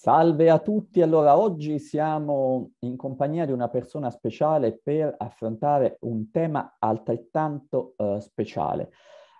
Salve a tutti, allora oggi siamo in compagnia di una persona speciale per affrontare un tema altrettanto uh, speciale.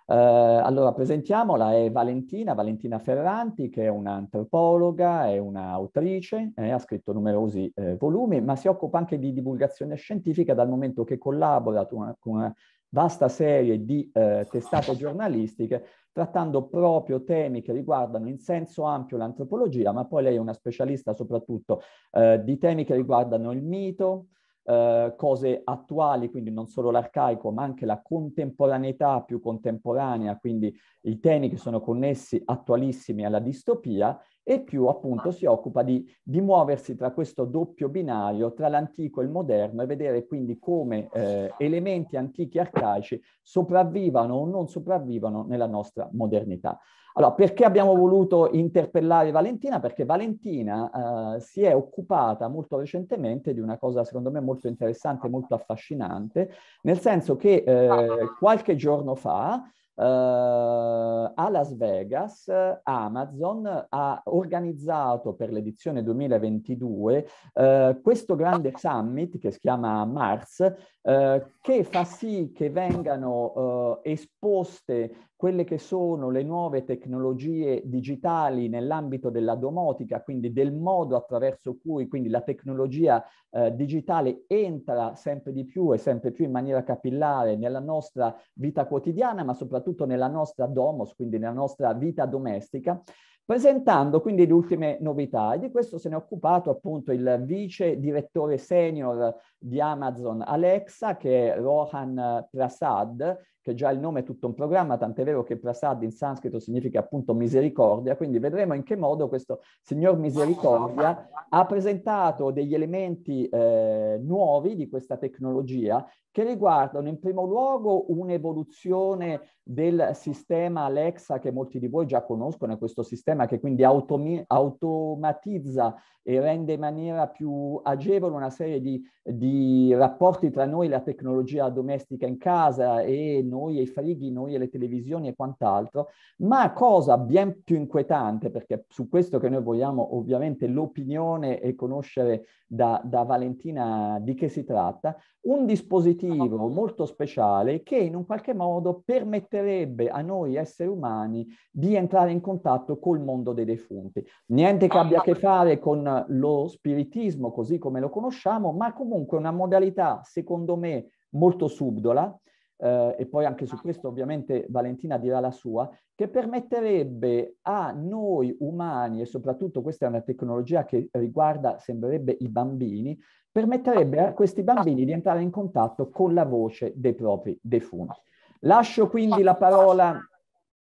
Uh, allora presentiamola, è Valentina, Valentina Ferranti che è un'antropologa, è un'autrice, eh, ha scritto numerosi eh, volumi ma si occupa anche di divulgazione scientifica dal momento che collabora con una, con una vasta serie di eh, testate giornalistiche trattando proprio temi che riguardano in senso ampio l'antropologia, ma poi lei è una specialista soprattutto eh, di temi che riguardano il mito, eh, cose attuali, quindi non solo l'arcaico, ma anche la contemporaneità più contemporanea, quindi i temi che sono connessi attualissimi alla distopia e più appunto si occupa di, di muoversi tra questo doppio binario, tra l'antico e il moderno e vedere quindi come eh, elementi antichi e arcaici sopravvivano o non sopravvivano nella nostra modernità. Allora, perché abbiamo voluto interpellare Valentina? Perché Valentina eh, si è occupata molto recentemente di una cosa secondo me molto interessante e molto affascinante, nel senso che eh, qualche giorno fa eh, a Las Vegas Amazon ha organizzato per l'edizione 2022 eh, questo grande summit che si chiama Mars eh, che fa sì che vengano esposte quelle che sono le nuove tecnologie digitali nell'ambito della domotica, quindi del modo attraverso cui la tecnologia eh, digitale entra sempre di più e sempre più in maniera capillare nella nostra vita quotidiana, ma soprattutto nella nostra domos, quindi nella nostra vita domestica, presentando quindi le ultime novità. E di questo se ne è occupato appunto il vice direttore senior di Amazon Alexa, che è Rohan eh, Prasad, che già il nome è tutto un programma, tant'è vero che Prasad in sanscrito significa appunto misericordia, quindi vedremo in che modo questo signor misericordia ha presentato degli elementi eh, nuovi di questa tecnologia che riguardano in primo luogo un'evoluzione del sistema Alexa che molti di voi già conoscono, è questo sistema che quindi automi- automatizza e rende in maniera più agevole una serie di, di rapporti tra noi, la tecnologia domestica in casa e noi, e i frighi noi, e le televisioni e quant'altro, ma cosa ben più inquietante, perché su questo che noi vogliamo ovviamente l'opinione e conoscere da, da Valentina di che si tratta, un dispositivo ah. molto speciale che in un qualche modo permetterebbe a noi esseri umani di entrare in contatto col mondo dei defunti. Niente che ah, abbia a che fare con lo spiritismo così come lo conosciamo, ma comunque una modalità, secondo me, molto subdola eh, e poi anche su ah. questo ovviamente Valentina dirà la sua, che permetterebbe a noi umani, e soprattutto questa è una tecnologia che riguarda, sembrerebbe, i bambini, permetterebbe a questi bambini di entrare in contatto con la voce dei propri defunti. Lascio quindi la parola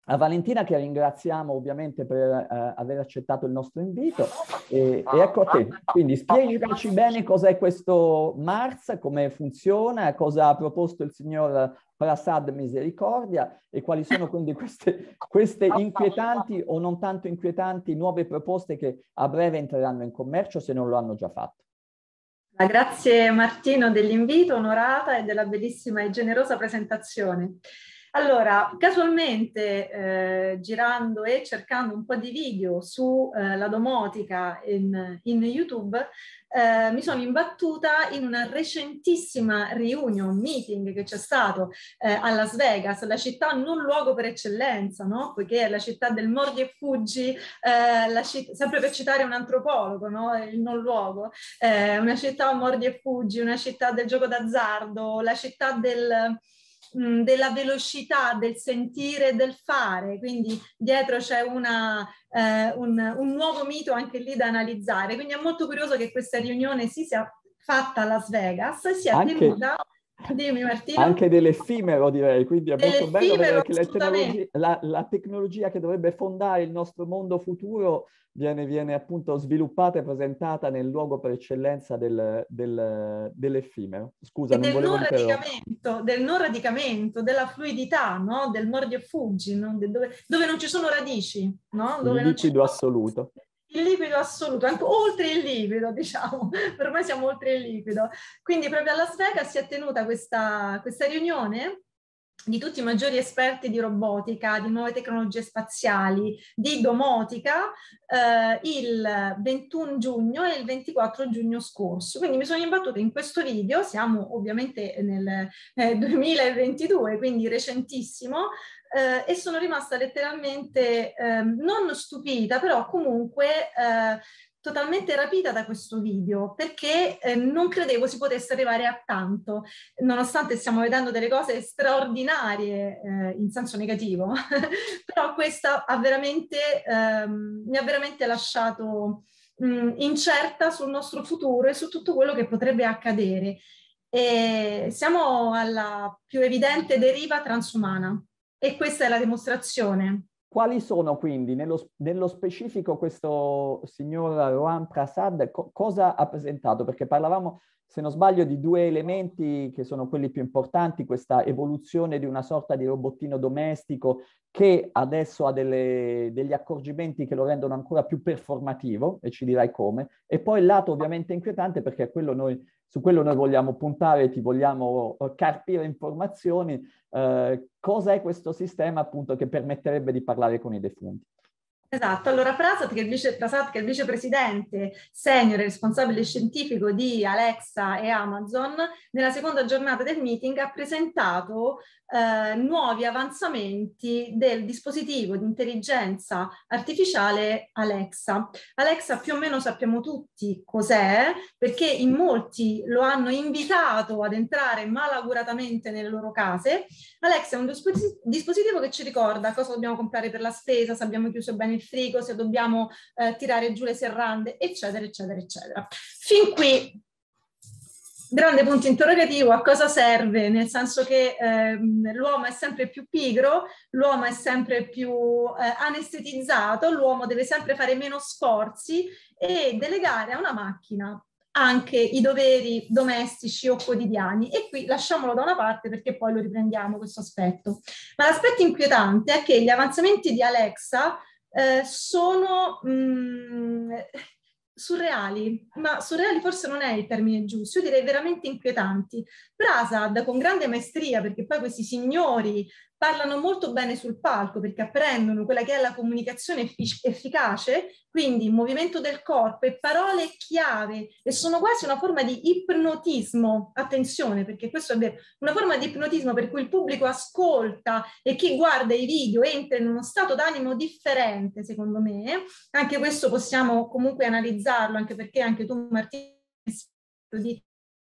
a Valentina che ringraziamo ovviamente per eh, aver accettato il nostro invito e, e, ecco a te. Quindi spiegaci bene cos'è questo MARS, come funziona, cosa ha proposto il signor Prasad Misericordia e quali sono quindi queste, queste inquietanti o non tanto inquietanti nuove proposte che a breve entreranno in commercio se non lo hanno già fatto. Ah, grazie Martino dell'invito, onorata e della bellissima e generosa presentazione. Allora, casualmente eh, girando e cercando un po' di video sulla eh, domotica in, in YouTube, eh, mi sono imbattuta in una recentissima reunion, meeting che c'è stato eh, a Las Vegas, la città non luogo per eccellenza, no? poiché è la città del mordi e fuggi, eh, citt- sempre per citare un antropologo, no? il non luogo, eh, una città mordi e fuggi, una città del gioco d'azzardo, la città del della velocità, del sentire e del fare, quindi dietro c'è una, eh, un, un nuovo mito anche lì da analizzare, quindi è molto curioso che questa riunione si sia fatta a Las Vegas si è anche, tenuta Dimmi Martino. Anche dell'effimero direi, quindi è molto bello vedere che tecnologie, la, la, tecnologia che dovrebbe fondare il nostro mondo futuro viene, viene appunto sviluppata e presentata nel luogo per eccellenza del, del, dell'effimero. Scusa, e non del non radicamento, del non radicamento, della fluidità, no? del mordi e fuggi, no? De dove, dove, non ci sono radici. No? Dove Il liquido assoluto il liquido assoluto, anche oltre il liquido, diciamo, ormai siamo oltre il liquido. Quindi proprio a Las Vegas si è tenuta questa, questa riunione di tutti i maggiori esperti di robotica, di nuove tecnologie spaziali, di domotica, eh, il 21 giugno e il 24 giugno scorso. Quindi mi sono imbattuta in questo video, siamo ovviamente nel eh, 2022, quindi recentissimo, eh, e sono rimasta letteralmente ehm, non stupita, però comunque eh, totalmente rapita da questo video perché eh, non credevo si potesse arrivare a tanto, nonostante stiamo vedendo delle cose straordinarie eh, in senso negativo, però questa ha ehm, mi ha veramente lasciato mh, mm, incerta sul nostro futuro e su tutto quello che potrebbe accadere. E siamo alla più evidente deriva transumana e questa è la dimostrazione quali sono quindi, nello, nello specifico, questo signor Rohan Prasad, co- cosa ha presentato? Perché parlavamo, se non sbaglio, di due elementi che sono quelli più importanti, questa evoluzione di una sorta di robottino domestico che adesso ha delle, degli accorgimenti che lo rendono ancora più performativo, e ci dirai come, e poi il lato ovviamente inquietante, perché a quello noi su quello noi vogliamo puntare, ti vogliamo eh, carpire informazioni, eh, cos'è questo sistema appunto che permetterebbe di parlare con i defunti. Esatto, allora Prasad che, vice, Prasad, che è il vicepresidente senior e responsabile scientifico di Alexa e Amazon, nella seconda giornata del meeting ha presentato eh, nuovi avanzamenti del dispositivo di intelligenza artificiale Alexa. Alexa più o meno sappiamo tutti cos'è, perché in molti lo hanno invitato ad entrare malauguratamente nelle loro case. Alexa è un dispositivo che ci ricorda cosa dobbiamo comprare per la spesa, se abbiamo chiuso bene il frigo, se dobbiamo eh, tirare giù le serrande, eccetera, eccetera, eccetera. Fin qui grande punto interrogativo a cosa serve, nel senso che ehm, l'uomo è sempre più pigro, l'uomo è sempre più eh, anestetizzato, l'uomo deve sempre fare meno sforzi e delegare a una macchina anche i doveri domestici o quotidiani e qui lasciamolo da una parte perché poi lo riprendiamo questo aspetto. Ma l'aspetto inquietante è che gli avanzamenti di Alexa eh, sono mh, mm, surreali, ma surreali forse non è il termine giusto, io direi veramente inquietanti. Prasad con grande maestria, perché poi questi signori parlano molto bene sul palco perché apprendono quella che è la comunicazione effic- efficace, quindi movimento del corpo e parole chiave e sono quasi una forma di ipnotismo, attenzione perché questo è vero, una forma di ipnotismo per cui il pubblico ascolta e chi guarda i video entra in uno stato d'animo differente secondo me, anche questo possiamo comunque analizzarlo anche perché anche tu Martino di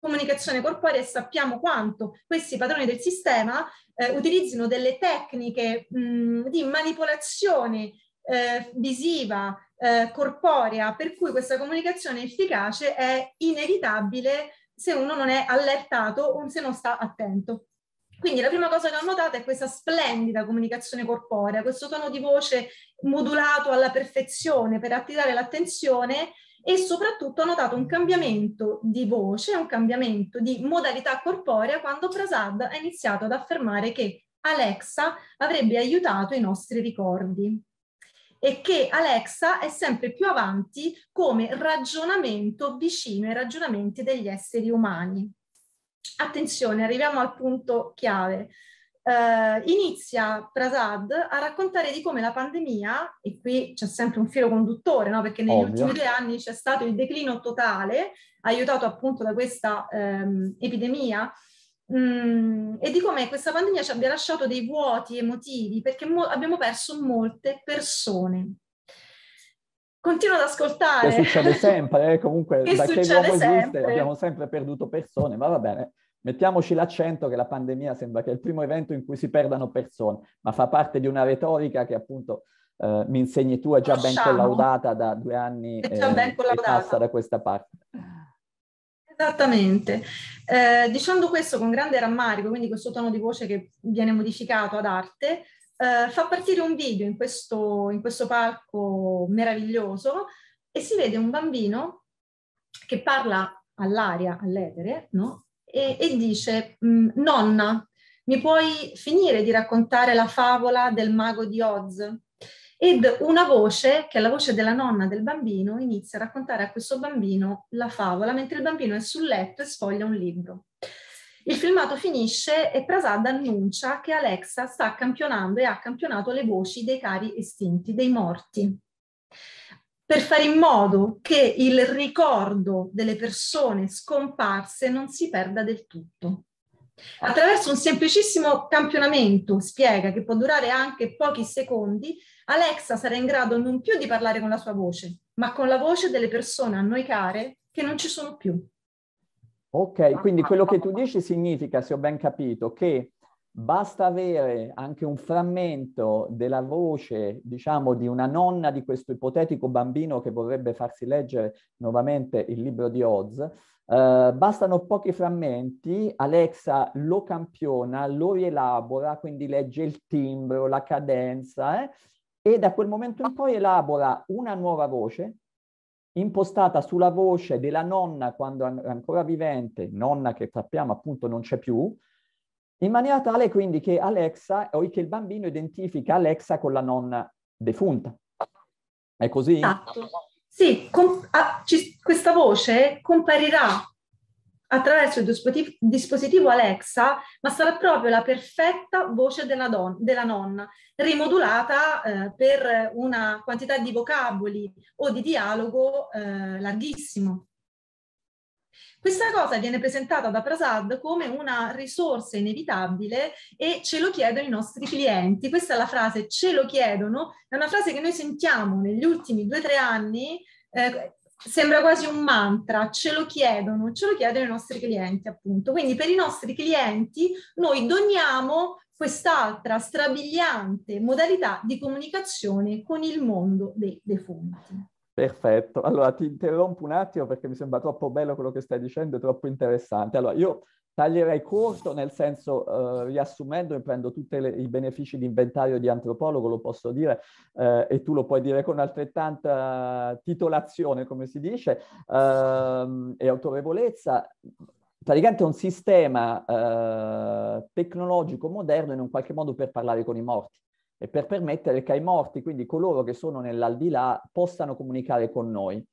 comunicazione corporea e sappiamo quanto questi padroni del sistema eh, utilizzino delle tecniche mh, mm, di manipolazione eh, visiva, eh, corporea, per cui questa comunicazione efficace è inevitabile se uno non è allertato o se non sta attento. Quindi la prima cosa che ho notato è questa splendida comunicazione corporea, questo tono di voce modulato alla perfezione per attirare l'attenzione e soprattutto ho notato un cambiamento di voce, un cambiamento di modalità corporea quando Prasad ha iniziato ad affermare che Alexa avrebbe aiutato i nostri ricordi e che Alexa è sempre più avanti come ragionamento vicino ai ragionamenti degli esseri umani. Attenzione, arriviamo al punto chiave eh, inizia Prasad a raccontare di come la pandemia, e qui c'è sempre un filo conduttore, no? perché negli Ovvio. ultimi due anni c'è stato il declino totale, aiutato appunto da questa ehm, epidemia, mh, mm, e di come questa pandemia ci abbia lasciato dei vuoti emotivi, perché mo- abbiamo perso molte persone. Continuo ad ascoltare. Che succede sempre, eh? comunque, che da che uomo sempre. esiste abbiamo sempre perduto persone, ma va bene Mettiamoci l'accento che la pandemia sembra che è il primo evento in cui si perdano persone, ma fa parte di una retorica che appunto eh, mi insegni tu è già ben collaudata da due anni è già ben collaudata. e passa da questa parte. Esattamente. Eh, dicendo questo con grande rammarico, quindi questo tono di voce che viene modificato ad arte, eh, fa partire un video in questo, in questo palco meraviglioso e si vede un bambino che parla all'aria, all'etere, no? e, e dice, mm, nonna, mi puoi finire di raccontare la favola del mago di Oz? Ed una voce, che è la voce della nonna del bambino, inizia a raccontare a questo bambino la favola, mentre il bambino è sul letto e sfoglia un libro. Il filmato finisce e Prasad annuncia che Alexa sta campionando e ha campionato le voci dei cari estinti, dei morti per fare in modo che il ricordo delle persone scomparse non si perda del tutto. Attraverso un semplicissimo campionamento, spiega, che può durare anche pochi secondi, Alexa sarà in grado non più di parlare con la sua voce, ma con la voce delle persone a noi care che non ci sono più. Ok, quindi quello che tu dici significa, se ho ben capito, che Basta avere anche un frammento della voce, diciamo, di una nonna di questo ipotetico bambino che vorrebbe farsi leggere nuovamente il libro di Oz. Eh, bastano pochi frammenti, Alexa lo campiona, lo rielabora, quindi legge il timbro, la cadenza, eh? e da quel momento in poi elabora una nuova voce impostata sulla voce della nonna quando è ancora vivente, nonna che sappiamo appunto non c'è più, in maniera tale quindi che Alexa, o che il bambino identifica Alexa con la nonna defunta. È così? Esatto. Sì, com- a- ah, ci- questa voce comparirà attraverso il dispositivo, dispositivo Alexa, ma sarà proprio la perfetta voce della, don- della nonna, rimodulata eh, per una quantità di vocaboli o di dialogo eh, larghissimo. Questa cosa viene presentata da Prasad come una risorsa inevitabile e ce lo chiedono i nostri clienti. Questa è la frase, ce lo chiedono, è una frase che noi sentiamo negli ultimi due o tre anni. Eh, sembra quasi un mantra, ce lo chiedono, ce lo chiedono i nostri clienti appunto. Quindi per i nostri clienti noi doniamo quest'altra strabiliante modalità di comunicazione con il mondo dei defunti. Perfetto, allora ti interrompo un attimo perché mi sembra troppo bello quello che stai dicendo, è troppo interessante. Allora, io taglierei corto, nel senso, eh, riassumendo, e prendo tutti i benefici di inventario di antropologo, lo posso dire, eh, e tu lo puoi dire con altrettanta titolazione, come si dice, eh, e autorevolezza. Praticamente è un sistema eh, tecnologico moderno in un qualche modo per parlare con i morti per permettere che ai morti, quindi coloro che sono nell'aldilà, possano comunicare con noi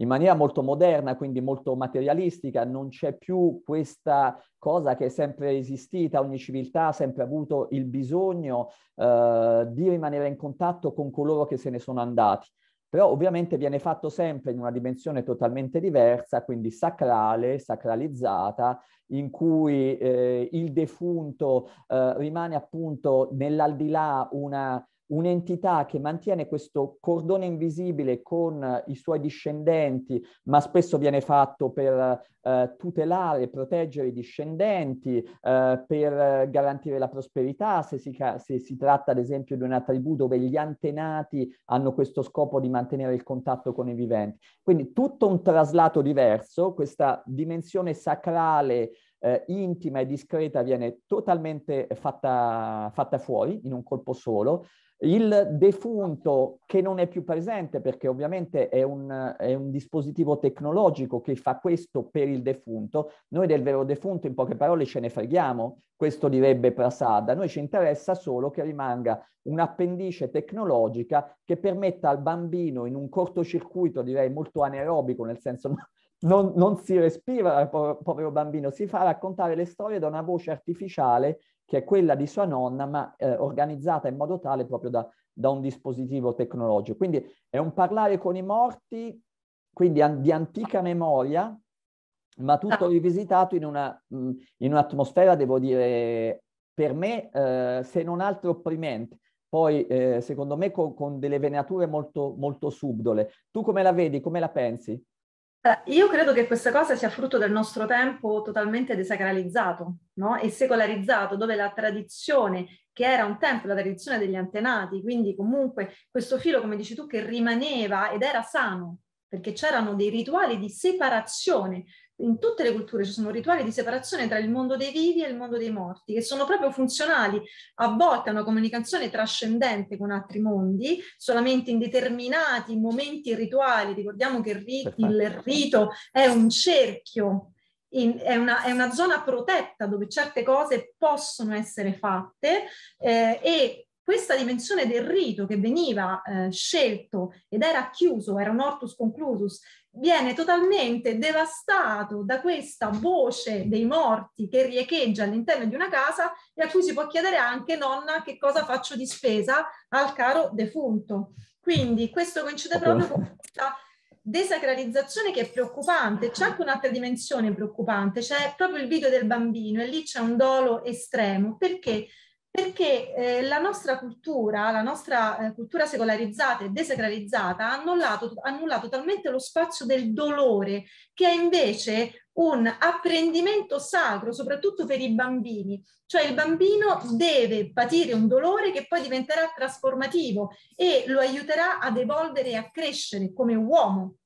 in maniera molto moderna, quindi molto materialistica, non c'è più questa cosa che è sempre esistita, ogni civiltà ha sempre avuto il bisogno eh, di rimanere in contatto con coloro che se ne sono andati però ovviamente viene fatto sempre in una dimensione totalmente diversa, quindi sacrale, sacralizzata, in cui eh, il defunto eh, rimane appunto nell'aldilà una un'entità che mantiene questo cordone invisibile con eh, i suoi discendenti, ma spesso viene fatto per eh, tutelare, proteggere i discendenti, eh, per eh, garantire la prosperità, se si, se si, tratta ad esempio di una tribù dove gli antenati hanno questo scopo di mantenere il contatto con i viventi. Quindi tutto un traslato diverso, questa dimensione sacrale eh, intima e discreta viene totalmente fatta, fatta fuori in un colpo solo. Il defunto che non è più presente perché ovviamente è un, è un, dispositivo tecnologico che fa questo per il defunto, noi del vero defunto in poche parole ce ne freghiamo, questo direbbe Prasada, noi ci interessa solo che rimanga un'appendice tecnologica che permetta al bambino in un cortocircuito direi molto anaerobico, nel senso non, non si respira, povero bambino, si fa raccontare le storie da una voce artificiale che è quella di sua nonna, ma eh, organizzata in modo tale proprio da, da, un dispositivo tecnologico. Quindi è un parlare con i morti, quindi an- di antica memoria, ma tutto ah. rivisitato in, una, mm, in un'atmosfera, devo dire, per me, eh, se non altro opprimente. Poi, eh, secondo me, con, con, delle venature molto, molto subdole. Tu come la vedi? Come la pensi? Eh, io credo che questa cosa sia frutto del nostro tempo totalmente desacralizzato no? e secolarizzato, dove la tradizione, che era un tempo la tradizione degli antenati, quindi comunque questo filo, come dici tu, che rimaneva ed era sano, perché c'erano dei rituali di separazione in tutte le culture ci sono rituali di separazione tra il mondo dei vivi e il mondo dei morti, che sono proprio funzionali a volte a una comunicazione trascendente con altri mondi, solamente in determinati momenti rituali. Ricordiamo che il, rit- il rito è un cerchio, in, è, una, è, una, zona protetta dove certe cose possono essere fatte eh, e questa dimensione del rito che veniva eh, scelto ed era chiuso, era un ortus conclusus, viene totalmente devastato da questa voce dei morti che riecheggia all'interno di una casa e a cui si può chiedere anche nonna che cosa faccio di spesa al caro defunto. Quindi questo coincide proprio con questa desacralizzazione che è preoccupante, c'è anche un'altra dimensione preoccupante, c'è proprio il video del bambino e lì c'è un dolo estremo, perché perché eh, la nostra cultura, la nostra eh, cultura secolarizzata e desacralizzata ha annullato, annullato talmente lo spazio del dolore, che è invece un apprendimento sacro, soprattutto per i bambini. Cioè il bambino deve patire un dolore che poi diventerà trasformativo e lo aiuterà ad evolvere e a crescere come uomo,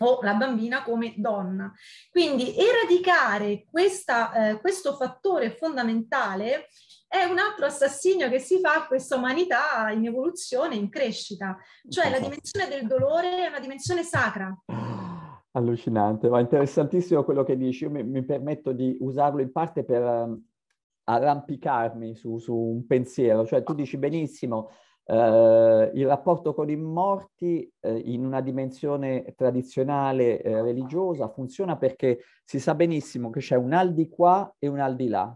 o la bambina come donna. Quindi eradicare questa, eh, questo fattore fondamentale è un altro assassino che si fa a questa umanità in evoluzione, in crescita. Cioè la dimensione del dolore è una dimensione sacra. Ah, allucinante, ma interessantissimo quello che dici. Io mi, mi permetto di usarlo in parte per ehm, arrampicarmi su, su, un pensiero. Cioè tu dici benissimo, eh, il rapporto con i morti eh, in una dimensione tradizionale eh, religiosa funziona perché si sa benissimo che c'è un al di qua e un al di là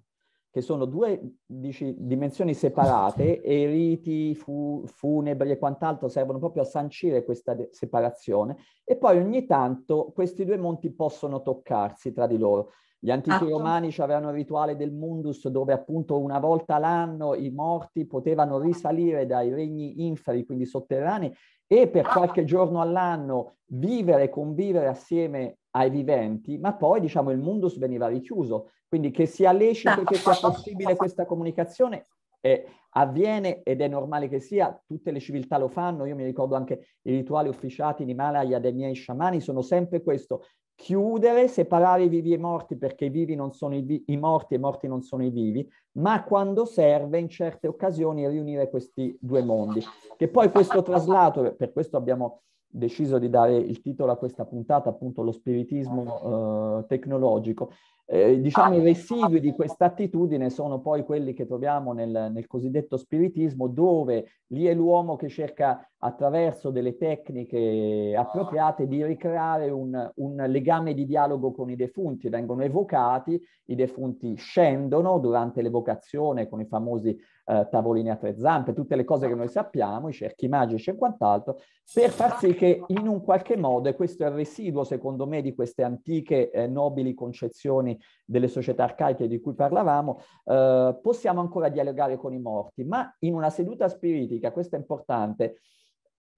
che sono due dici, dimensioni separate e riti fu, funebri e quant'altro servono proprio a sancire questa de- separazione e poi ogni tanto questi due monti possono toccarsi tra di loro. Gli antichi ah, romani avevano il rituale del mundus dove appunto una volta all'anno i morti potevano ah. risalire dai regni inferi, quindi sotterranei, e per ah. qualche giorno all'anno vivere e convivere assieme ai viventi, ma poi diciamo il mundus veniva richiuso, quindi che sia lecito che sia possibile questa comunicazione eh, avviene ed è normale che sia, tutte le civiltà lo fanno, io mi ricordo anche i rituali officiati in Himalaya dei miei sciamani sono sempre questo, chiudere, separare i vivi e i morti perché i vivi non sono i, vi- i morti e i morti non sono i vivi, ma quando serve in certe occasioni riunire questi due mondi. Che poi questo traslato, per questo abbiamo deciso di dare il titolo a questa puntata, appunto lo spiritismo eh, tecnologico, eh, diciamo i ah. residui di questa attitudine sono poi quelli che troviamo nel, nel, cosiddetto spiritismo, dove lì è l'uomo che cerca attraverso delle tecniche appropriate di ricreare un, un legame di dialogo con i defunti. Vengono evocati, i defunti scendono durante l'evocazione con i famosi eh, tavolini a tre zampe, tutte le cose che noi sappiamo, i cerchi magici e quant'altro, per far sì che in un qualche modo, e questo è il residuo secondo me di queste antiche eh, nobili concezioni tradizioni delle società arcaiche di cui parlavamo, eh, possiamo ancora dialogare con i morti, ma in una seduta spiritica, questo è importante,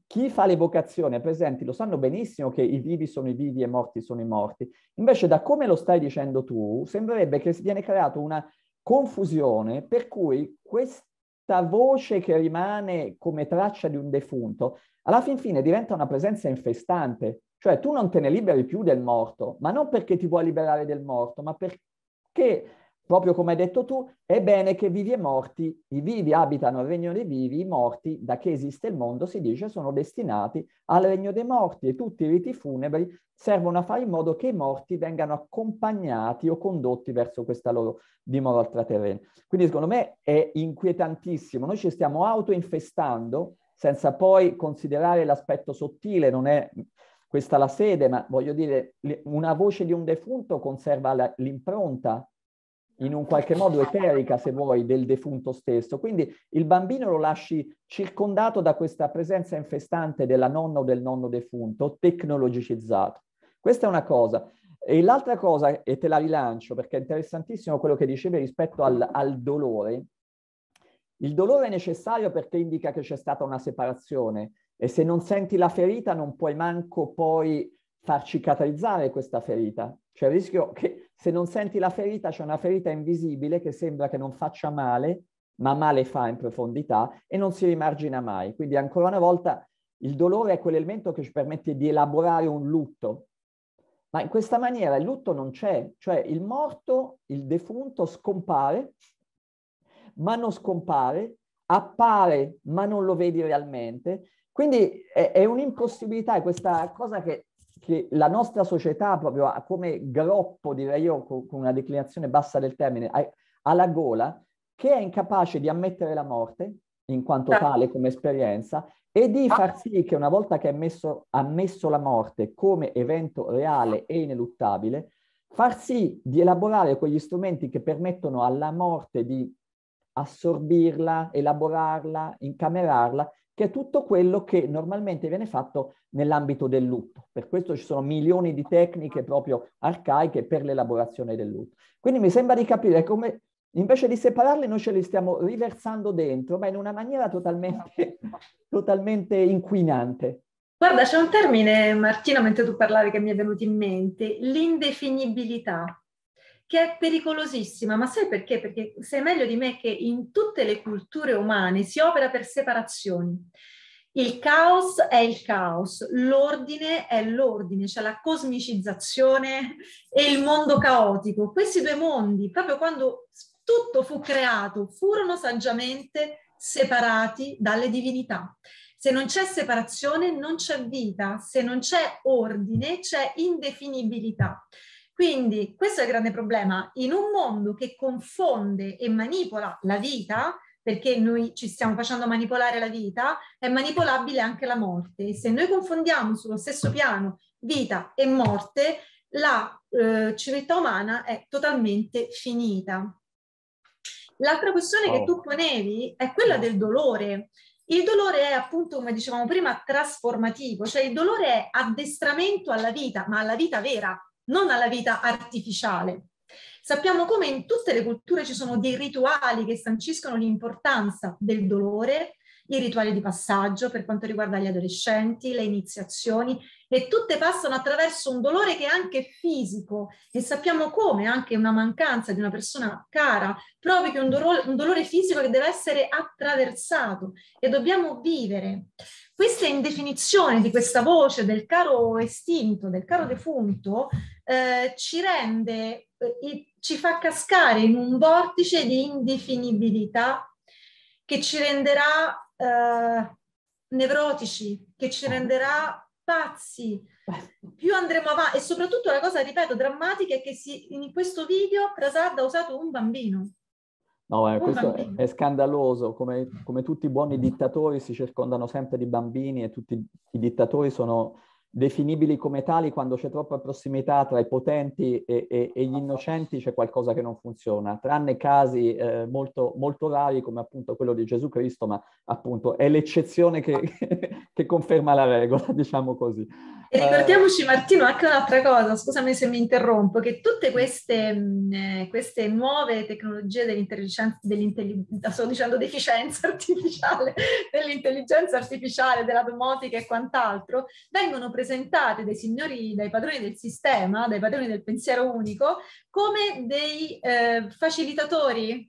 chi fa l'evocazione presenti lo sanno benissimo che i vivi sono i vivi e i morti sono i morti. Invece da come lo stai dicendo tu, sembrerebbe che viene creata una confusione per cui questa voce che rimane come traccia di un defunto, alla fin fine diventa una presenza infestante cioè tu non te ne liberi più del morto, ma non perché ti vuoi liberare del morto, ma perché, proprio come hai detto tu, è bene che vivi e morti, i vivi abitano il regno dei vivi, i morti, da che esiste il mondo, si dice, sono destinati al regno dei morti e tutti i riti funebri servono a fare in modo che i morti vengano accompagnati o condotti verso questa loro dimora ultraterrena. Quindi secondo me è inquietantissimo, noi ci stiamo autoinfestando senza poi considerare l'aspetto sottile, non è questa la sede, ma voglio dire, una voce di un defunto conserva l'impronta in un qualche modo eterica, se vuoi, del defunto stesso. Quindi il bambino lo lasci circondato da questa presenza infestante della nonna o del nonno defunto, tecnologicizzato. Questa è una cosa. E l'altra cosa, e te la rilancio perché è interessantissimo quello che dicevi rispetto al, al dolore, il dolore è necessario perché indica che c'è stata una separazione, e se non senti la ferita non puoi manco poi far cicatrizzare questa ferita. C'è il rischio che se non senti la ferita c'è una ferita invisibile che sembra che non faccia male, ma male fa in profondità e non si rimargina mai. Quindi ancora una volta il dolore è quell'elemento che ci permette di elaborare un lutto, ma in questa maniera il lutto non c'è, cioè il morto, il defunto scompare, ma non scompare, appare ma non lo vedi realmente quindi è, è un'impossibilità, è questa cosa che, che, la nostra società proprio ha come groppo, direi io, con, con una declinazione bassa del termine, ha, alla gola, che è incapace di ammettere la morte in quanto tale come esperienza e di ah. far sì che una volta che è messo, ammesso la morte come evento reale e ineluttabile, far sì di elaborare quegli strumenti che permettono alla morte di assorbirla, elaborarla, incamerarla che è tutto quello che normalmente viene fatto nell'ambito del lutto. Per questo ci sono milioni di tecniche proprio arcaiche per l'elaborazione del lutto. Quindi mi sembra di capire come invece di separarli noi ce li stiamo riversando dentro, ma in una maniera totalmente, totalmente inquinante. Guarda, c'è un termine, Martino, mentre tu parlavi che mi è venuto in mente, l'indefinibilità che è pericolosissima, ma sai perché? Perché sai meglio di me che in tutte le culture umane si opera per separazioni. Il caos è il caos, l'ordine è l'ordine, cioè la cosmicizzazione e il mondo caotico. Questi due mondi, proprio quando tutto fu creato, furono saggiamente separati dalle divinità. Se non c'è separazione non c'è vita, se non c'è ordine c'è indefinibilità. Quindi questo è il grande problema. In un mondo che confonde e manipola la vita, perché noi ci stiamo facendo manipolare la vita, è manipolabile anche la morte. E se noi confondiamo sullo stesso piano vita e morte, la eh, civiltà umana è totalmente finita. L'altra questione wow. che oh. tu ponevi è quella del dolore. Il dolore è appunto, come dicevamo prima, trasformativo, cioè il dolore è addestramento alla vita, ma alla vita vera, non alla vita artificiale. Sappiamo come in tutte le culture ci sono dei rituali che sanciscono l'importanza del dolore, i rituali di passaggio per quanto riguarda gli adolescenti, le iniziazioni e tutte passano attraverso un dolore che è anche fisico e sappiamo come anche una mancanza di una persona cara provochi un, dolore, un dolore fisico che deve essere attraversato e dobbiamo vivere. Questa indefinizione di questa voce del caro estinto, del caro defunto, eh, ci rende, eh, ci fa cascare in un vortice di indefinibilità che ci renderà eh, nevrotici, che ci renderà pazzi. Più andremo avanti e soprattutto la cosa, ripeto, drammatica è che si, in questo video Prasad ha usato un bambino. No, eh, questo bambino. è scandaloso, come, come, tutti i buoni dittatori si circondano sempre di bambini e tutti i dittatori sono definibili come tali quando c'è troppa prossimità tra i potenti e, e, e gli innocenti c'è qualcosa che non funziona, tranne casi eh, molto, molto, rari come appunto quello di Gesù Cristo, ma appunto è l'eccezione che, che conferma la regola, diciamo così. E ricordiamoci eh, Martino anche un'altra cosa, scusami se mi interrompo, che tutte queste, mh, mm, eh, queste nuove tecnologie dell'intelligenza, dell'intelligenza, sto dicendo deficienza artificiale, dell'intelligenza artificiale, della domotica e quant'altro, vengono presentate rappresentate dai signori, dai padroni del sistema, dai padroni del pensiero unico, come dei eh, facilitatori.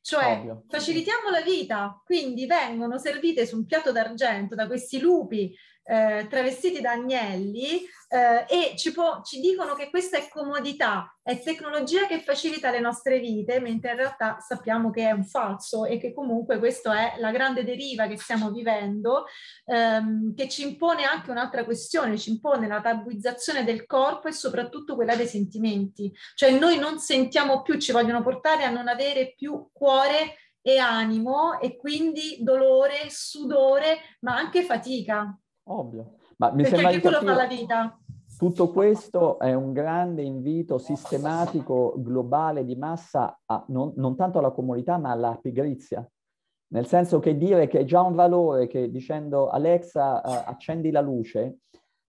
Cioè, Ovvio. facilitiamo la vita, quindi vengono servite su un piatto d'argento da questi lupi eh, travestiti da agnelli eh, e ci, può, ci, dicono che questa è comodità, è tecnologia che facilita le nostre vite, mentre in realtà sappiamo che è un falso e che comunque questa è la grande deriva che stiamo vivendo, ehm, che ci impone anche un'altra questione, ci impone la tabuizzazione del corpo e soprattutto quella dei sentimenti. Cioè noi non sentiamo più, ci vogliono portare a non avere più cuore e animo e quindi dolore, sudore, ma anche fatica. Ovvio. Ma mi Perché sembra che quello fa la vita. Tutto questo è un grande invito sistematico, globale, di massa, a, non, non tanto alla comunità, ma alla pigrizia. Nel senso che dire che è già un valore che dicendo Alexa uh, accendi la luce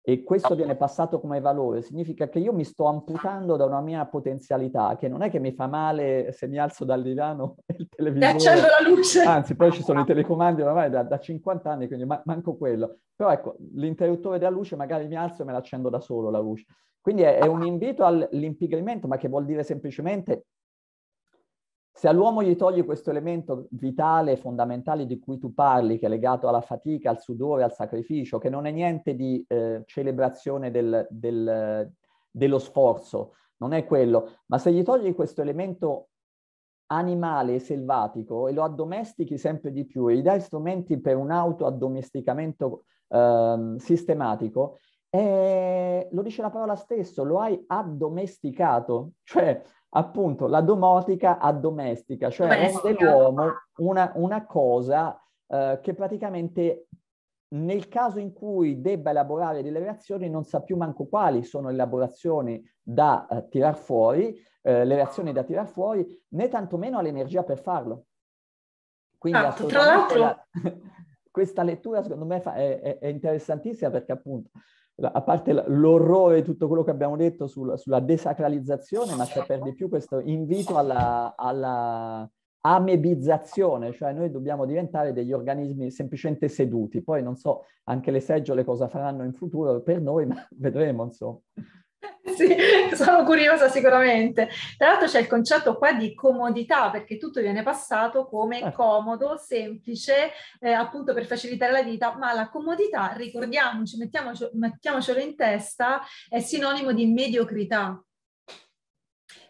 e questo viene passato come valore, significa che io mi sto amputando da una mia potenzialità, che non è che mi fa male se mi alzo dal divano e il televisore... E accendo la luce! Anzi, poi ci sono i telecomandi ormai da, da 50 anni, quindi ma- manco quello. Però ecco, l'interruttore della luce magari mi alzo e me l'accendo da solo la luce. Quindi è, è ah. un invito all'impigrimento, ma che vuol dire semplicemente se all'uomo gli togli questo elemento vitale, e fondamentale di cui tu parli, che è legato alla fatica, al sudore, al sacrificio, che non è niente di eh, celebrazione del, del, dello sforzo, non è quello, ma se gli togli questo elemento animale e selvatico e lo addomestichi sempre di più e gli dai strumenti per un autoaddomesticamento eh, sistematico, eh, lo dice la parola stesso, lo hai addomesticato, cioè appunto la domotica addomestica, cioè Domestica. rende l'uomo una, una cosa eh, che praticamente nel caso in cui debba elaborare delle reazioni non sa più manco quali sono le elaborazioni da eh, tirar fuori, eh, le reazioni da tirar fuori, né tantomeno ha l'energia per farlo. Quindi ah, tra l'altro... La... questa lettura secondo me fa... è, è, è interessantissima perché appunto a parte l'orrore di tutto quello che abbiamo detto sul, sulla desacralizzazione, ma c'è per di più questo invito alla, alla amebizzazione, cioè noi dobbiamo diventare degli organismi semplicemente seduti. Poi non so anche le seggiole cosa faranno in futuro per noi, ma vedremo insomma. Sì, sono curiosa sicuramente. Tra l'altro c'è il concetto qua di comodità, perché tutto viene passato come certo. comodo, semplice, eh, appunto per facilitare la vita, ma la comodità, ricordiamoci, mettiamoci, mettiamocelo in testa, è sinonimo di mediocrità.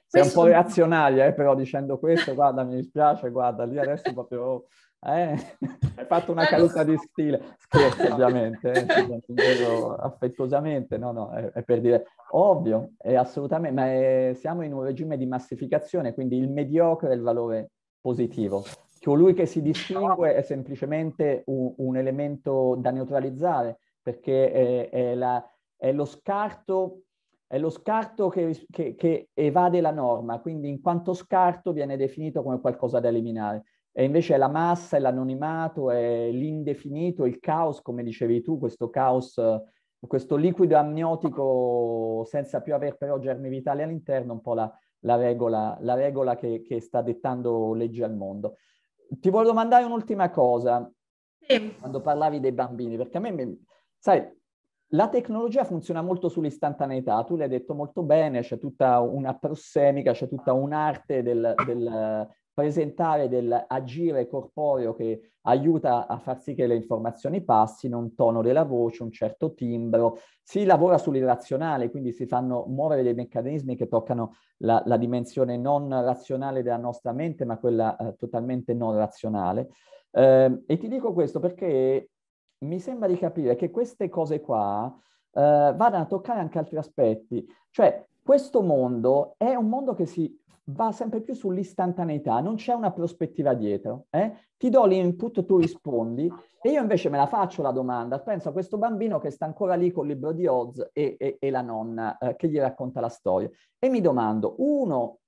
Sei un po' reazionaria, eh, però dicendo questo, guarda, mi dispiace, guarda, lì adesso proprio eh? hai fatto una caduta di stile, scherzo ovviamente, eh? affettuosamente, no, no, è, è, per dire, ovvio, è assolutamente, ma è, eh, siamo in un regime di massificazione, quindi il mediocre è il valore positivo. Colui che si distingue è semplicemente un, un elemento da neutralizzare, perché è, è la, lo scarto è lo scarto che, che, che, evade la norma, quindi in quanto scarto viene definito come qualcosa da eliminare. E invece è la massa, è l'anonimato, è l'indefinito, il caos, come dicevi tu, questo caos, questo liquido amniotico senza più aver però germi vitali all'interno, un po' la, la regola, la regola che, che, sta dettando legge al mondo. Ti voglio domandare un'ultima cosa, sì. quando parlavi dei bambini, perché a me, mi, sai, la tecnologia funziona molto sull'istantaneità, tu l'hai detto molto bene, c'è tutta una prossemica, c'è tutta un'arte del, del, presentare dell'agire corporeo che aiuta a far sì che le informazioni passino, un tono della voce, un certo timbro. Si lavora sull'irrazionale, quindi si fanno muovere dei meccanismi che toccano la, la dimensione non razionale della nostra mente, ma quella eh, totalmente non razionale. Eh, e ti dico questo perché mi sembra di capire che queste cose qua eh, vadano a toccare anche altri aspetti. Cioè, questo mondo è un mondo che si va sempre più sull'istantaneità, non c'è una prospettiva dietro. Eh? Ti do l'input, tu rispondi e io invece me la faccio la domanda. Penso a questo bambino che sta ancora lì con il libro di Oz e, e, e la nonna eh, che gli racconta la storia. E mi domando, uno,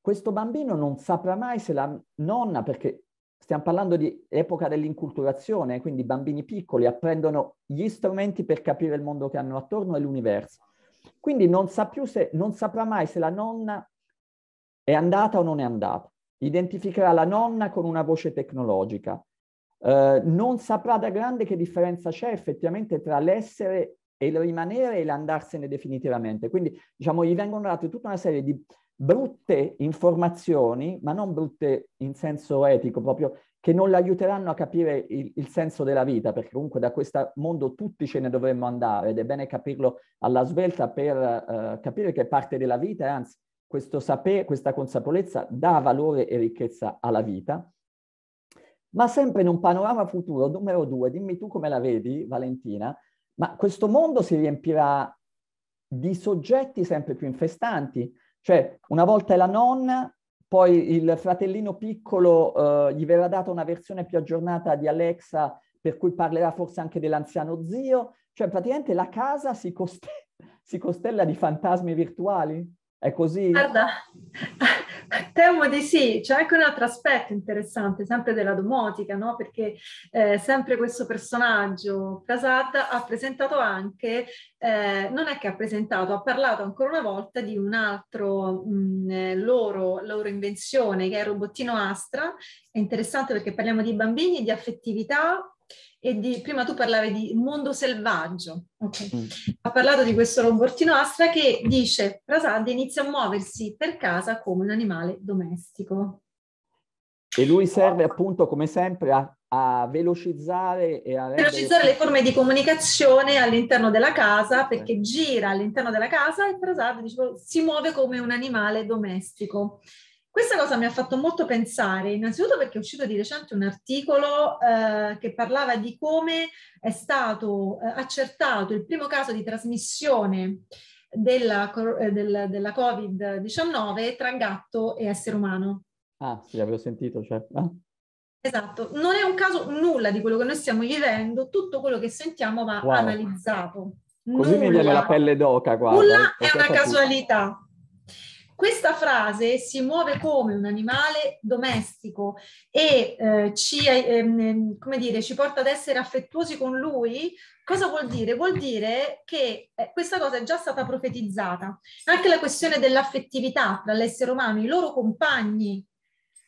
questo bambino non saprà mai se la nonna, perché Stiamo parlando di epoca dell'inculturazione, quindi i bambini piccoli apprendono gli strumenti per capire il mondo che hanno attorno e l'universo. Quindi non, sa più se, non saprà mai se la nonna è andata o non è andata. Identificherà la nonna con una voce tecnologica. Eh, non saprà da grande che differenza c'è effettivamente tra l'essere e il rimanere e l'andarsene definitivamente. Quindi, diciamo, gli vengono date tutta una serie di brutte informazioni, ma non brutte in senso etico, proprio che non l'aiuteranno a capire il, il, senso della vita, perché comunque da questo mondo tutti ce ne dovremmo andare ed è bene capirlo alla svelta per uh, capire che è parte della vita e anzi questo sapere, questa consapevolezza dà valore e ricchezza alla vita. Ma sempre in un panorama futuro, numero due, dimmi tu come la vedi, Valentina, ma questo mondo si riempirà di soggetti sempre più infestanti, cioè, una volta è la nonna, poi il fratellino piccolo eh, gli verrà data una versione più aggiornata di Alexa per cui parlerà forse anche dell'anziano zio. Cioè, praticamente la casa si, coste- si costella di fantasmi virtuali. È così? Guarda, temo di sì. C'è anche un altro aspetto interessante, sempre della domotica, no? Perché eh, sempre questo personaggio, Prasad, ha presentato anche, eh, non è che ha presentato, ha parlato ancora una volta di un altro mh, eh, loro, loro invenzione, che è il robottino Astra. È interessante perché parliamo di bambini, e di affettività, e di, prima tu parlavi di mondo selvaggio, okay. mm. ha parlato di questo robottino Astra che dice Prasad inizia a muoversi per casa come un animale domestico. E lui serve appunto come sempre a, a velocizzare e a... Velocizzare le forme di comunicazione all'interno della casa perché gira all'interno della casa e Prasad dice, si muove come un animale domestico. Questa cosa mi ha fatto molto pensare, innanzitutto perché è uscito di recente un articolo eh, che parlava di come è stato eh, accertato il primo caso di trasmissione della, eh, del, della Covid-19 tra gatto e essere umano. Ah, sì, avevo sentito, cioè. Ah. Esatto, non è un caso nulla di quello che noi stiamo vivendo, tutto quello che sentiamo va wow. analizzato. Così nulla. mi viene la pelle d'oca qua. Nulla eh, è una casualità. Questa frase si muove come un animale domestico e eh, ci, ehm, come dire, ci porta ad essere affettuosi con lui. Cosa vuol dire? Vuol dire che eh, questa cosa è già stata profetizzata. Anche la questione dell'affettività tra l'essere umano, i loro compagni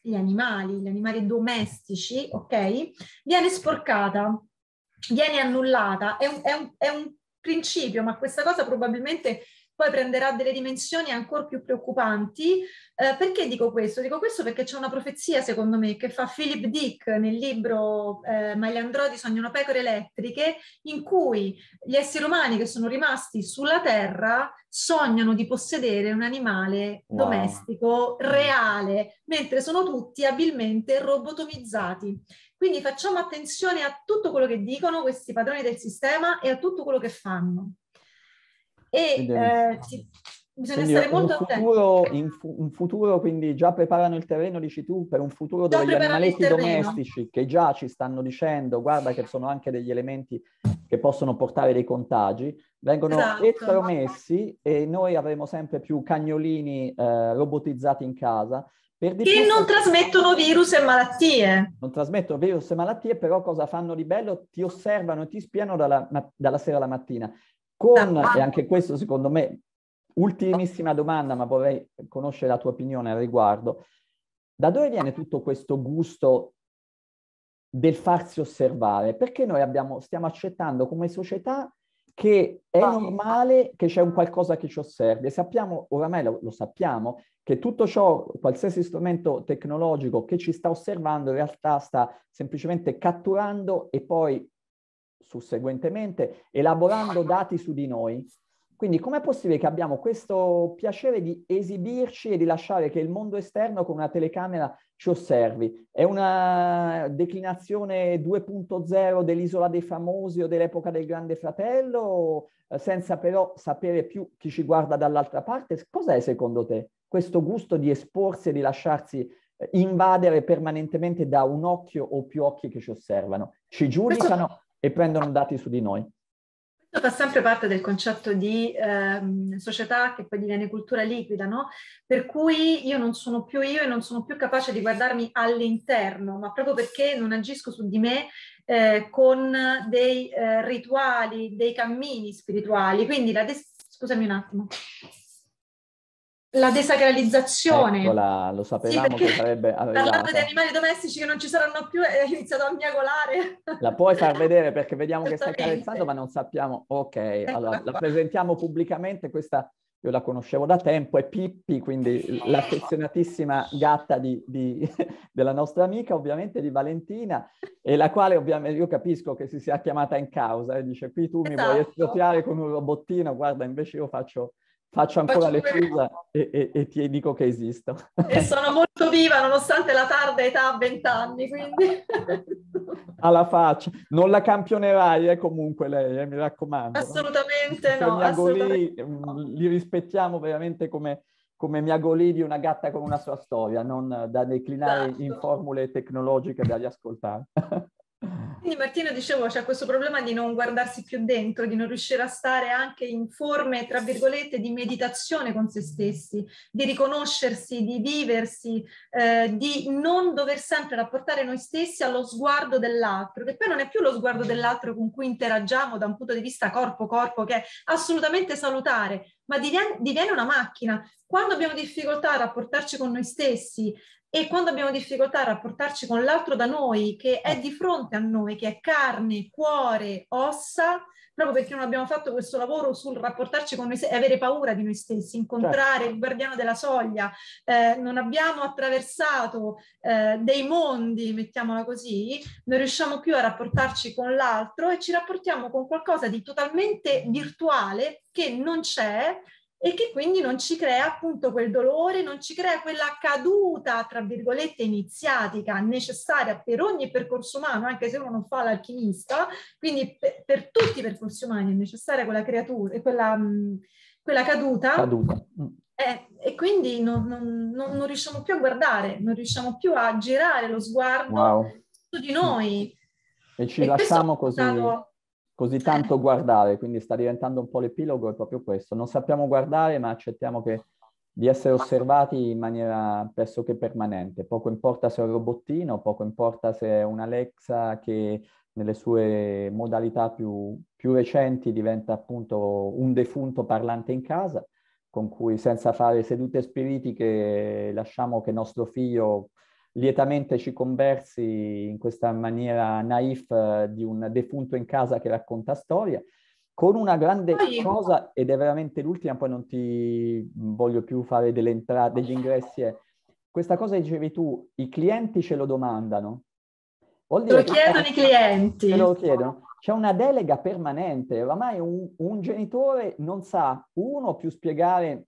gli animali, gli animali domestici, ok? Viene sporcata, viene annullata, è un, è un, è un principio, ma questa cosa probabilmente poi prenderà delle dimensioni ancora più preoccupanti. Eh, perché dico questo? Dico questo perché c'è una profezia, secondo me, che fa Philip Dick nel libro eh, Ma gli androidi sognano pecore elettriche, in cui gli esseri umani che sono rimasti sulla Terra sognano di possedere un animale wow. domestico mm. reale, mentre sono tutti abilmente robotomizzati. Quindi facciamo attenzione a tutto quello che dicono questi padroni del sistema e a tutto quello che fanno. E eh, ci, bisogna quindi essere molto attenti. In, fu- un futuro, quindi già preparano il terreno, dici tu, per un futuro dove gli animaletti domestici che già ci stanno dicendo, guarda che sono anche degli elementi che possono portare dei contagi, vengono esatto. estromessi e noi avremo sempre più cagnolini eh, robotizzati in casa. Per che più, non trasmettono virus e malattie. Non trasmettono virus e malattie, però cosa fanno di bello? Ti osservano e ti spiano dalla, dalla sera alla mattina. Con, e anche questo secondo me, ultimissima domanda, ma vorrei conoscere la tua opinione al riguardo, da dove viene tutto questo gusto del farsi osservare? Perché noi abbiamo, stiamo accettando come società che è ah. normale che c'è un qualcosa che ci osservi e sappiamo, oramai lo, lo sappiamo, che tutto ciò, qualsiasi strumento tecnologico che ci sta osservando in realtà sta semplicemente catturando e poi susseguentemente elaborando dati su di noi. Quindi com'è possibile che abbiamo questo piacere di esibirci e di lasciare che il mondo esterno con una telecamera ci osservi? È una declinazione 2.0 dell'isola dei famosi o dell'epoca del grande fratello, eh, senza però sapere più chi ci guarda dall'altra parte? Cos'è secondo te questo gusto di esporsi e di lasciarsi eh, invadere permanentemente da un occhio o più occhi che ci osservano? Ci giudicano e prendono dati su di noi. Questo fa sempre parte del concetto di ehm, società che poi diviene cultura liquida, no? Per cui io non sono più io e non sono più capace di guardarmi all'interno, ma proprio perché non agisco su di me eh, con dei eh, rituali, dei cammini spirituali. Quindi la des- scusami un attimo la desacralizzazione. Eccola, lo sapevamo sì, che sarebbe arrivata. Parlando esatto. di animali domestici che non ci saranno più, è iniziato a miagolare. La puoi far vedere perché vediamo che sta carezzando, ma non sappiamo. Ok, Eccola allora qua. la presentiamo pubblicamente, questa io la conoscevo da tempo, è Pippi, quindi l'affezionatissima gatta di, di, della nostra amica, ovviamente di Valentina, e la quale ovviamente io capisco che si sia chiamata in causa e dice qui tu mi vuoi esatto. espropriare con un robottino, guarda invece io faccio faccio ancora faccio le fusa e, e, e, ti dico che esisto. E sono molto viva nonostante la tarda età a 20 anni, quindi... Alla faccia. Non la campionerai eh, comunque lei, eh, mi raccomando. Assolutamente no. no assolutamente mm, li rispettiamo veramente come, come miagolì di una gatta con una sua storia, non da declinare esatto. in formule tecnologiche da riascoltare. Quindi Martino, dicevo, c'è questo problema di non guardarsi più dentro, di non riuscire a stare anche in forme, tra virgolette, di meditazione con se stessi, di riconoscersi, di viversi, eh, di non dover sempre rapportare noi stessi allo sguardo dell'altro, che poi non è più lo sguardo dell'altro con cui interagiamo da un punto di vista corpo-corpo, che è assolutamente salutare, ma diviene, diviene una macchina. Quando abbiamo difficoltà a rapportarci con noi stessi, e quando abbiamo difficoltà a rapportarci con l'altro da noi, che è eh. di fronte a noi, che è carne, cuore, ossa, proprio perché non abbiamo fatto questo lavoro sul rapportarci con noi stessi avere paura di noi stessi, incontrare certo. il guardiano della soglia, eh, non abbiamo attraversato eh, dei mondi, mettiamola così, non riusciamo più a rapportarci con l'altro e ci rapportiamo con qualcosa di totalmente virtuale che non c'è e che quindi non ci crea appunto quel dolore, non ci crea quella caduta, tra virgolette, iniziatica necessaria per ogni percorso umano, anche se uno non fa l'alchimista, quindi per, per tutti i percorsi umani è necessaria quella creatura, quella, mm, quella caduta. caduta. Mm. Eh, e quindi non, non, non, non, riusciamo più a guardare, non riusciamo più a girare lo sguardo wow. su di noi. E ci e lasciamo così. Stato così tanto guardare, quindi sta diventando un po' l'epilogo, è proprio questo. Non sappiamo guardare, ma accettiamo che, di essere osservati in maniera pressoché permanente. Poco importa se è un robottino, poco importa se è un Alexa che nelle sue modalità più, più recenti diventa appunto un defunto parlante in casa, con cui senza fare sedute spiritiche lasciamo che nostro figlio lietamente ci conversi in questa maniera naif eh, di un defunto in casa che racconta storie, con una grande poi... cosa, ed è veramente l'ultima, poi non ti voglio più fare delle entrate, degli ingressi, è questa cosa dicevi tu, i clienti ce lo domandano. Vuol dire lo chiedono che... i clienti. Ce lo chiedono. C'è una delega permanente, oramai un, un genitore non sa, uno, più spiegare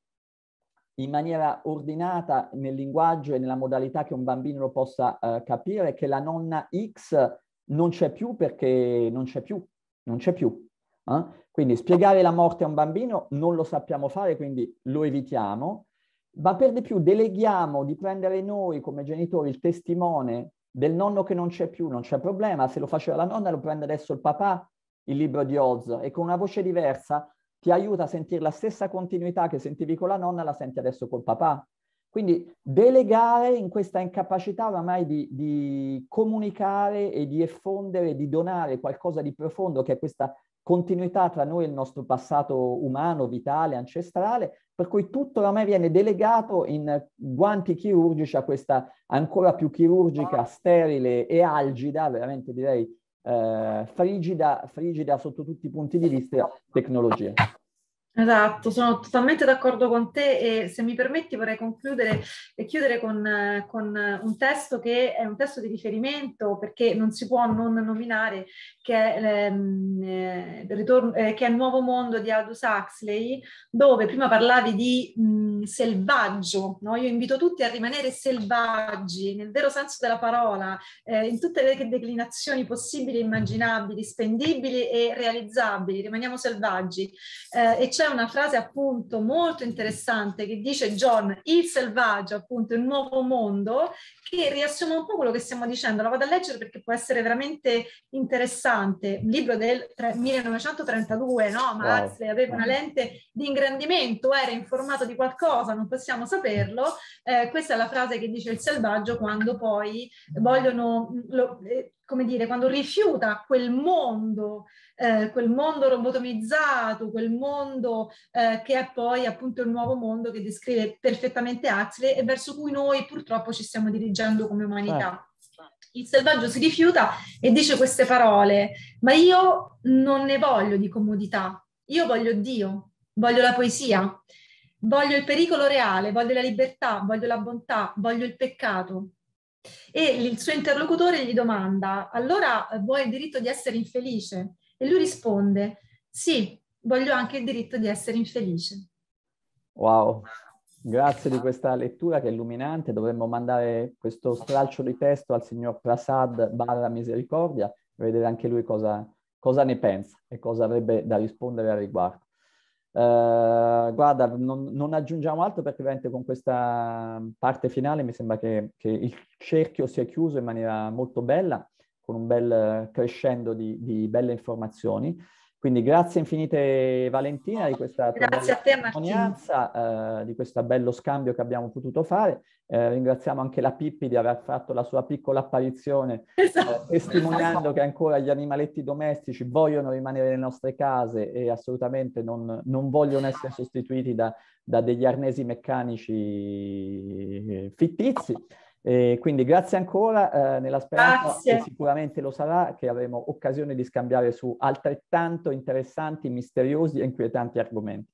in maniera ordinata nel linguaggio e nella modalità che un bambino lo possa eh, capire, che la nonna X non c'è più perché non c'è più, non c'è più. Eh? Quindi spiegare la morte a un bambino non lo sappiamo fare, quindi lo evitiamo, ma per di più deleghiamo di prendere noi come genitori il testimone del nonno che non c'è più, non c'è problema, se lo faceva la nonna lo prende adesso il papà, il libro di Oz, e con una voce diversa ti aiuta a sentire la stessa continuità che sentivi con la nonna, la senti adesso col papà. Quindi delegare in questa incapacità oramai di, di comunicare e di effondere, di donare qualcosa di profondo che è questa continuità tra noi e il nostro passato umano, vitale, ancestrale, per cui tutto oramai viene delegato in guanti chirurgici a questa ancora più chirurgica, ah. sterile e algida, veramente direi eh, frigida, frigida sotto tutti i punti di vista tecnologia. Esatto, sono totalmente d'accordo con te e se mi permetti vorrei concludere e chiudere con, con, un testo che è un testo di riferimento perché non si può non nominare che è, ehm, eh, ritorno, eh, che è, il nuovo mondo di Aldous Huxley, dove prima parlavi di mh, mm, selvaggio, no? io invito tutti a rimanere selvaggi nel vero senso della parola, eh, in tutte le declinazioni possibili, immaginabili, spendibili e realizzabili, rimaniamo selvaggi. Eh, e c'è una frase appunto molto interessante che dice John, il selvaggio appunto, il nuovo mondo, che riassume un po' quello che stiamo dicendo, la vado a leggere perché può essere veramente interessante importante, un libro del 1932, no? ma wow. Huxley aveva una lente di ingrandimento, era informato di qualcosa, non possiamo saperlo. Eh, questa è la frase che dice il selvaggio quando poi vogliono, mm, lo, eh, come dire, quando rifiuta quel mondo, eh, quel mondo robotomizzato, quel mondo eh, che è poi appunto il nuovo mondo che descrive perfettamente Huxley e verso cui noi purtroppo ci stiamo dirigendo come umanità. Certo il selvaggio si rifiuta e dice queste parole, ma io non ne voglio di comodità, io voglio Dio, voglio la poesia, voglio il pericolo reale, voglio la libertà, voglio la bontà, voglio il peccato. E il suo interlocutore gli domanda, allora vuoi il diritto di essere infelice? E lui risponde, sì, voglio anche il diritto di essere infelice. Wow. Grazie di questa lettura che è illuminante. Dovremmo mandare questo stralcio di testo al signor Prasad Barra Misericordia e vedere anche lui cosa, cosa, ne pensa e cosa avrebbe da rispondere al riguardo. Uh, guarda, non, non, aggiungiamo altro perché ovviamente con questa parte finale mi sembra che, che, il cerchio sia chiuso in maniera molto bella, con un bel crescendo di, di belle informazioni. Quindi grazie infinite Valentina di questa testimonianza, eh, di questo bello scambio che abbiamo potuto fare. Eh, ringraziamo anche la Pippi di aver fatto la sua piccola apparizione, eh, esatto. eh, testimoniando esatto. che ancora gli animaletti domestici vogliono rimanere nelle nostre case e assolutamente non, non vogliono essere sostituiti da, da degli arnesi meccanici fittizi. E quindi grazie ancora, eh, nella speranza grazie. che sicuramente lo sarà, che avremo occasione di scambiare su altrettanto interessanti, misteriosi e inquietanti argomenti.